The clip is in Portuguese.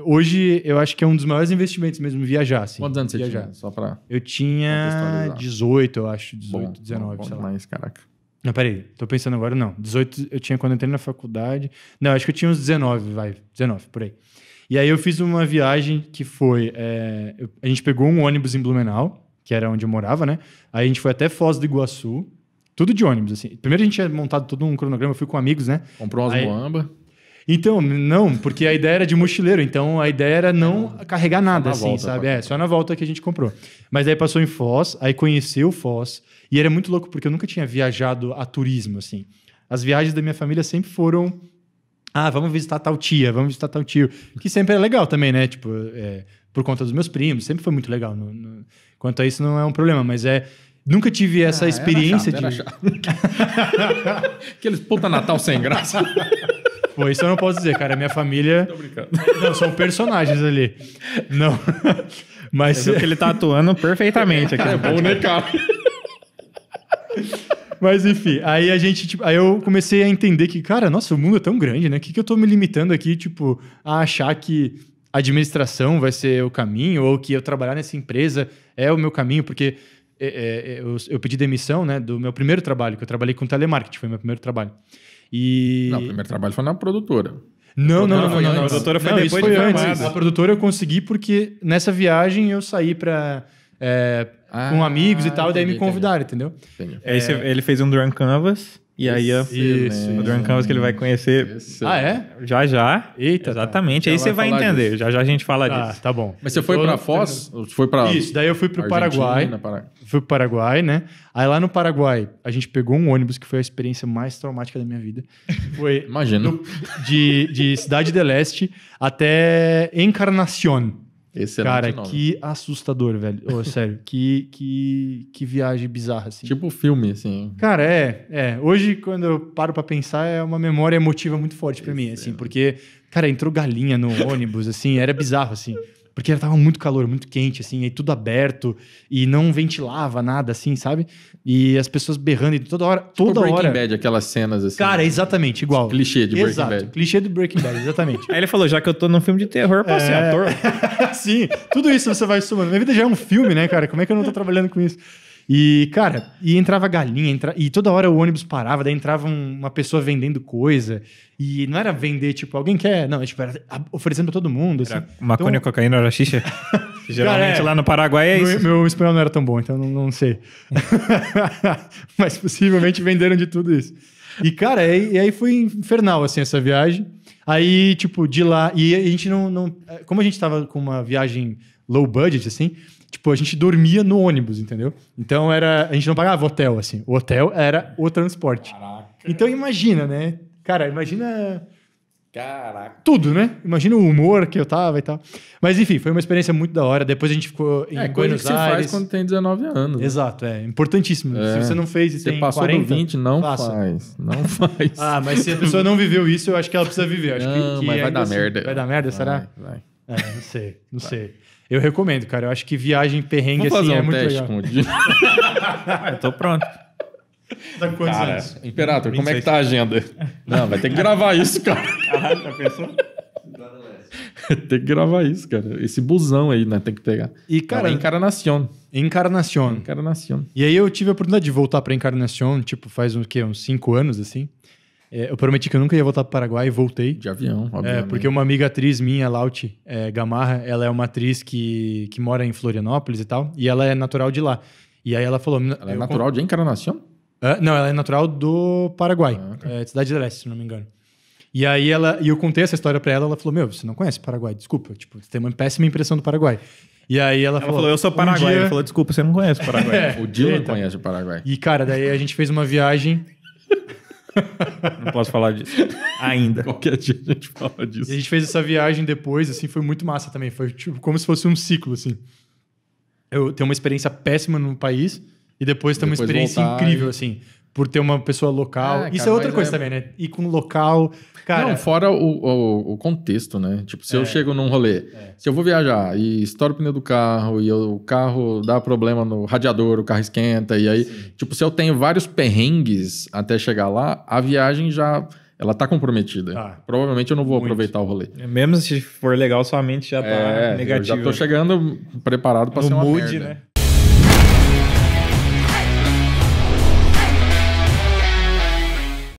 Hoje, eu acho que é um dos maiores investimentos mesmo, viajar. Assim, Quantos anos viajar. você tinha? Só pra eu tinha 18, eu acho. 18, bom, 19, bom, sei lá. caraca. Não, peraí. Tô pensando agora, não. 18 eu tinha quando eu entrei na faculdade. Não, acho que eu tinha uns 19, vai. 19, por aí. E aí eu fiz uma viagem que foi... É, a gente pegou um ônibus em Blumenau, que era onde eu morava, né? Aí a gente foi até Foz do Iguaçu. Tudo de ônibus, assim. Primeiro a gente tinha montado todo um cronograma. Eu fui com amigos, né? Comprou umas aí, moamba. Então, não, porque a ideia era de mochileiro, então a ideia era não é, carregar nada, assim, volta, sabe? É, só na volta que a gente comprou. Mas aí passou em Foz, aí conheceu Foz, e era muito louco porque eu nunca tinha viajado a turismo, assim. As viagens da minha família sempre foram. Ah, vamos visitar tal tia, vamos visitar tal tio. Que sempre é legal também, né? Tipo, é, por conta dos meus primos, sempre foi muito legal. No, no... Quanto a isso, não é um problema, mas é. Nunca tive essa ah, experiência chato, de. Aqueles puta Natal sem graça. Pô, isso eu não posso dizer, cara. Minha família. Tô brincando. Não, são personagens ali. Não. Mas. que ele tá atuando perfeitamente aqui. É bom, né, cara? Mas enfim, aí a gente, tipo, aí eu comecei a entender que, cara, nossa, o mundo é tão grande, né? O que, que eu tô me limitando aqui, tipo, a achar que administração vai ser o caminho, ou que eu trabalhar nessa empresa é o meu caminho, porque é, é, eu, eu, pedi demissão né, do meu primeiro trabalho, que eu trabalhei com telemarketing, foi meu primeiro trabalho. E... Não, o primeiro trabalho foi na produtora. Não, não, não, não, A produtora foi depois de antes. A produtora eu consegui porque nessa viagem eu saí para é, ah, com amigos e tal, e daí me convidaram, entendeu? É, é. Ele fez um drum canvas. E aí, isso, isso, o John que ele vai conhecer. Isso. Ah, é? Já já. Eita. Tá. Exatamente. Aí você vai entender. Disso. Já já a gente fala ah, disso. Tá bom. Mas você eu foi tô... para Foz? Foi para Isso, daí eu fui para o Paraguai. Para... Fui para o Paraguai, né? Aí lá no Paraguai, a gente pegou um ônibus que foi a experiência mais traumática da minha vida. Foi Imagina. Do, de, de Cidade del Este até Encarnación. Excelente é Cara, nome. que assustador, velho. Oh, sério, que, que, que viagem bizarra, assim. Tipo filme, assim. Cara, é, é. Hoje, quando eu paro para pensar, é uma memória emotiva muito forte para mim, é. assim, porque, cara, entrou galinha no ônibus, assim, era bizarro, assim porque tava muito calor, muito quente, assim, aí tudo aberto e não ventilava nada, assim, sabe? E as pessoas berrando e toda hora, tipo toda tipo Breaking hora. Breaking Bad, aquelas cenas assim. Cara, né? exatamente igual. Clichê de Breaking Exato, Bad. Clichê do Breaking Bad, exatamente. aí ele falou, já que eu tô num filme de terror, pra é... ser ator. Sim, tudo isso você vai somando. Minha vida já é um filme, né, cara? Como é que eu não tô trabalhando com isso? E, cara, e entrava galinha, entra... e toda hora o ônibus parava, daí entrava um, uma pessoa vendendo coisa. E não era vender, tipo, alguém quer. Não, é, tipo, era oferecendo pra todo mundo. Assim. maconha, então... cocaína, era xixa? Geralmente cara, é, lá no Paraguai é isso. Meu, meu, espanhol não era tão bom, então não, não sei. Mas possivelmente venderam de tudo isso. E, cara, e, e, aí foi infernal, assim, essa viagem. Aí, tipo, de lá. E a gente não. não como a gente tava com uma viagem low budget, assim, tipo, a gente dormia no ônibus, entendeu? Então era. A gente não pagava hotel, assim. O hotel era o transporte. Caraca. Então imagina, né? Cara, imagina. Caraca. Tudo, né? Imagina o humor que eu tava e tal. Mas enfim, foi uma experiência muito da hora. Depois a gente ficou em é, Buenos que Aires. Você faz quando tem 19 anos. Né? Exato, é importantíssimo. É. Se você não fez e você tem passou 40, do 20, não faça. faz. Não faz. ah, mas se a pessoa não viveu isso, eu acho que ela precisa viver. acho não, que, que mas é vai dar assim, merda. Vai dar merda, vai, será? Vai. É, não sei, não vai. sei. Eu recomendo, cara. Eu acho que viagem perrengue Vamos assim fazer é um é muito teste legal. Com o Dino. ah, tô pronto. Tá com quantos cara, anos? Imperator, como é que tá a agenda? Não, vai ter que gravar isso, cara. Caralho, tá pensou? tem que gravar isso, cara. Esse busão aí, né? Tem que pegar. E, cara. Encarnação. encarnacion. Encarnacion. Encarnacion. E aí eu tive a oportunidade de voltar pra Encarnacion, tipo, faz o quê? Uns cinco anos, assim. É, eu prometi que eu nunca ia voltar para o Paraguai e voltei. De avião, é, obviamente. É, porque uma amiga atriz minha, Lauti é, Gamarra, ela é uma atriz que, que mora em Florianópolis e tal, e ela é natural de lá. E aí ela falou... Ela é natural con... de Encarnação? Uh, não, ela é natural do Paraguai, ah, okay. é, Cidade de Leste, se não me engano. E aí ela, e eu contei essa história para ela, ela falou: "Meu, você não conhece o Paraguai, desculpa, tipo, você tem uma péssima impressão do Paraguai". E aí ela, ela falou, falou: "Eu sou paraguaio". Um dia... falou: "Desculpa, você não conhece o Paraguai". é, o Dylan conhece o Paraguai. E cara, daí a gente fez uma viagem não posso falar disso. Ainda. Qualquer dia a gente fala disso. E a gente fez essa viagem depois, assim, foi muito massa também. Foi tipo, como se fosse um ciclo, assim. Eu tenho uma experiência péssima no país e depois tenho depois uma experiência voltar, incrível, e... assim por ter uma pessoa local. cara, ah, Isso é outra coisa é... também, né? Ir com local. Cara... Não, fora o, o, o contexto, né? Tipo, se é. eu chego num rolê, é. se eu vou viajar e estouro o pneu do carro e eu, o carro dá problema no radiador, o carro esquenta, e aí, Sim. tipo, se eu tenho vários perrengues até chegar lá, a viagem já. Ela tá comprometida. Ah, Provavelmente eu não vou muito. aproveitar o rolê. É, mesmo se for legal, sua mente já tá é, negativa. já tô chegando preparado para ser uma mood, merda. né?